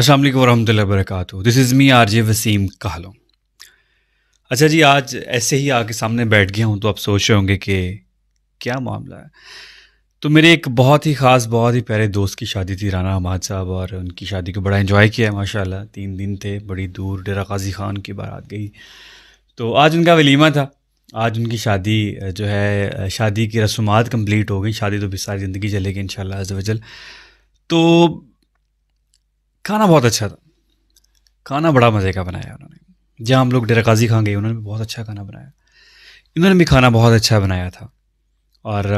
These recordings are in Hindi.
अस्सलाम वरहमल वरक this is me R J Waseem कहलो अच्छा जी आज ऐसे ही आके सामने बैठ गया हूँ तो आप सोच रहे होंगे कि क्या मामला है तो मेरे एक बहुत ही ख़ास बहुत ही प्यारे दोस्त की शादी थी राना हमाद साहब और उनकी शादी को बड़ा इन्जॉय किया है माशाल्लाह तीन दिन थे बड़ी दूर डेरा गाजी खान की बारात गई तो आज उनका वलीमा था आज उनकी शादी जो है शादी की रसूमात कम्प्लीट हो गई शादी तो भी सारी ज़िंदगी चलेगी इन शाला तो खाना बहुत अच्छा था खाना बड़ा मज़े का बनाया उन्होंने जहाँ हम लोग डेरा काजी खां गए उन्होंने भी बहुत अच्छा खाना बनाया इन्होंने भी खाना बहुत अच्छा बनाया था और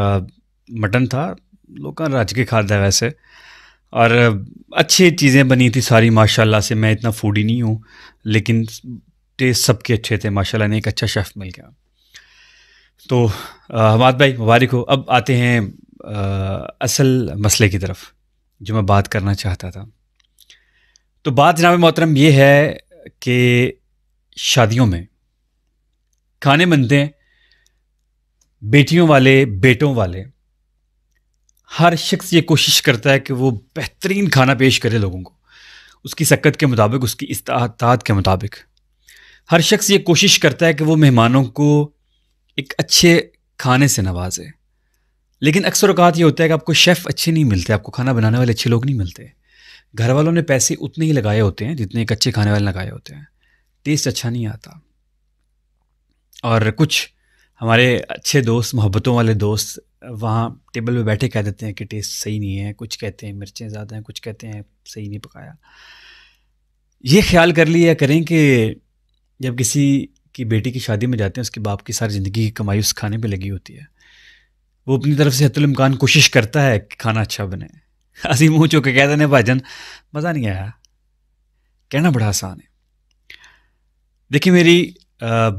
मटन था लोग का राज के खाता है वैसे और अच्छी चीज़ें बनी थी सारी माशाल्लाह से मैं इतना फूडी नहीं हूँ लेकिन टेस्ट सबके अच्छे थे माशाल्लाह ने एक अच्छा शेफ़ मिल गया तो हमाद भाई मुबारक हो अब आते हैं आ, असल मसले की तरफ जो मैं बात करना चाहता था तो बात जनाब मोहतरम ये है कि शादियों में खाने बनते हैं बेटियों वाले बेटों वाले हर शख्स ये कोशिश करता है कि वो बेहतरीन खाना पेश करे लोगों को उसकी सकत के मुताबिक उसकी इस्तात के मुताबिक हर शख्स ये कोशिश करता है कि वो मेहमानों को एक अच्छे खाने से नवाजे लेकिन अक्सर अवकात ये होता है कि आपको शेफ़ अच्छे नहीं मिलते आपको खाना बनाने वाले अच्छे लोग नहीं मिलते घर वालों ने पैसे उतने ही लगाए होते हैं जितने एक अच्छे खाने वाले लगाए होते हैं टेस्ट अच्छा नहीं आता और कुछ हमारे अच्छे दोस्त मोहब्बतों वाले दोस्त वहाँ टेबल पे बैठे कह देते हैं कि टेस्ट सही नहीं है कुछ कहते हैं मिर्चें ज़्यादा हैं कुछ कहते हैं सही नहीं पकाया ये ख्याल कर लिया करें कि जब किसी की बेटी की शादी में जाते हैं उसके बाप की सारी ज़िंदगी की कमाई उस खाने पर लगी होती है वो अपनी तरफ से हतुलमकान कोशिश करता है कि खाना अच्छा बने असी मूँह ਚੁੱਕ कह ਕਹਿ भाजन मज़ा नहीं आया कहना बड़ा आसान है देखिए मेरी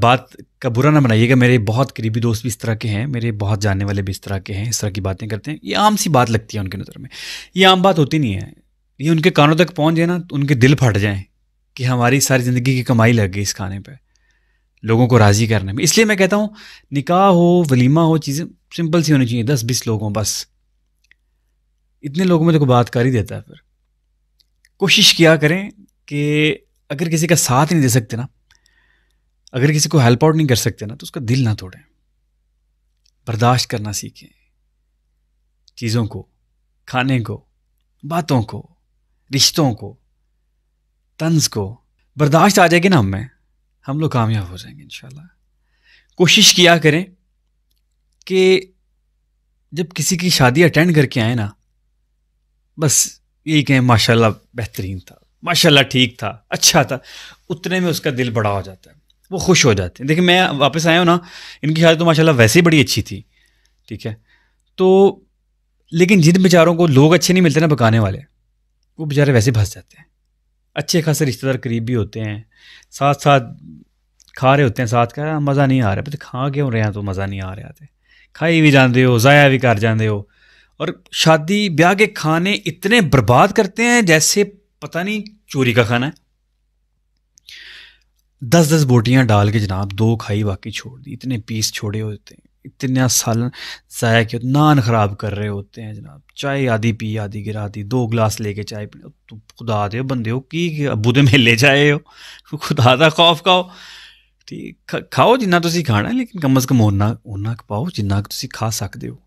बात का बुरा ना बनाइएगा मेरे बहुत करीबी दोस्त भी इस तरह के हैं मेरे बहुत जानने वाले भी इस तरह के हैं इस तरह की बातें करते हैं ये आम सी बात लगती है उनके नज़र में ये आम बात होती नहीं है ये उनके कानों तक पहुंच जाए ना तो उनके दिल फट जाएँ कि हमारी सारी ज़िंदगी की कमाई लग गई इस खाने पर लोगों को राज़ी करने में इसलिए मैं कहता हूँ निकाह हो वलीमा हो चीज़ें सिंपल सी होनी चाहिए दस बीस लोगों बस इतने लोगों में देखो बात कर ही देता है फिर कोशिश किया करें कि अगर किसी का साथ नहीं दे सकते ना अगर किसी को हेल्प आउट नहीं कर सकते ना तो उसका दिल ना तोड़ें बर्दाश्त करना सीखें चीज़ों को खाने को बातों को रिश्तों को तंज को बर्दाश्त आ जाएगी ना हमें हम लोग कामयाब हो जाएंगे इन कोशिश किया करें कि जब किसी की शादी अटेंड करके आए ना बस यही कहें माशाल्लाह बेहतरीन था माशाल्लाह ठीक था अच्छा था उतने में उसका दिल बड़ा हो जाता है वो खुश हो जाते हैं देखिए मैं वापस आया हूँ ना इनकी हालत तो माशाल्लाह वैसे ही बड़ी अच्छी थी ठीक है तो लेकिन जिन बेचारों को लोग अच्छे नहीं मिलते ना पकाने वाले वो बेचारे वैसे फंस जाते हैं अच्छे खासे रिश्तेदार करीब भी होते हैं साथ साथ खा रहे होते हैं साथ का मज़ा नहीं आ रहा है खा क्यों रहे हैं तो मज़ा नहीं आ रहा थे खाई भी जाते हो ज़ाया भी कर जाते हो और शादी ब्याह के खाने इतने बर्बाद करते हैं जैसे पता नहीं चोरी का खाना है दस दस बोटियां डाल के जनाब दो खाई बाकी छोड़ दी इतने पीस छोड़े होते हैं इतना साल ज़ाया किया नान ख़राब कर रहे होते हैं जनाब चाय आधी पी आधी गिरा दी दो गिलास लेके चाय पी तो खुदा दे बंदे हो कि अबू दे मेले जाए हो खुदा दा खौफ खाओ ठीक खाओ जिन्ना तुम खाना लेकिन कम अज़ कम उन्ना उन्ना पाओ जिन्ना तुम खा सकते हो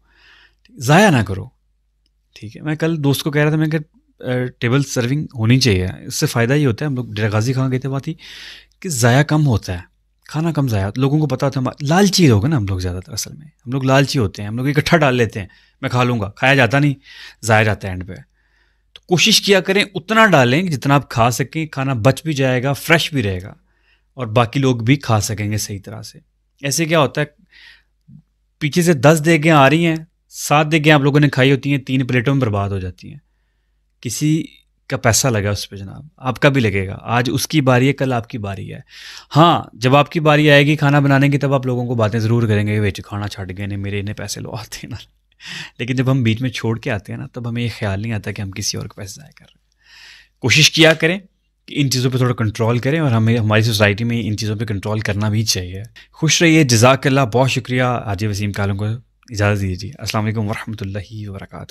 ज़ाया ना करो ठीक है मैं कल दोस्त को कह रहा था मैं कह टेबल सर्विंग होनी चाहिए इससे फ़ायदा ही होता है हम लोग डेरा गाजी खां गए थे बात ही कि ज़ाया कम होता है खाना कम ज़ाया लोगों को पता होता है लालची लोग हैं ना हम लोग ज़्यादातर असल में हम लोग लालची होते हैं हम लोग इकट्ठा डाल लेते हैं मैं खा लूँगा खाया जाता नहीं ज़ाया जाता है एंड पे तो कोशिश किया करें उतना डालें जितना आप खा सकें खाना बच भी जाएगा फ्रेश भी रहेगा और बाकी लोग भी खा सकेंगे सही तरह से ऐसे क्या होता है पीछे से दस देगें आ रही हैं सात देखें आप लोगों ने खाई होती हैं तीन प्लेटों में बर्बाद हो जाती हैं किसी का पैसा लगा उस पर जनाब आपका भी लगेगा आज उसकी बारी है कल आपकी बारी है हाँ जब आपकी बारी आएगी खाना बनाने की तब आप लोगों को बातें ज़रूर करेंगे बेच खाना छट गए ने मेरे इन्हें पैसे लो आते हैं ना लेकिन जब हम बीच में छोड़ के आते हैं ना तब हमें ये ख्याल नहीं आता कि हम किसी और के पैसे ज़ाया कर रहे हैं कोशिश किया करें कि इन चीज़ों पर थोड़ा कंट्रोल करें और हमें हमारी सोसाइटी में इन चीज़ों पर कंट्रोल करना भी चाहिए खुश रहिए जजाकल्ला बहुत शुक्रिया आज वसीम कालों को इजाज़त दीजिए असल वरहमल वर्का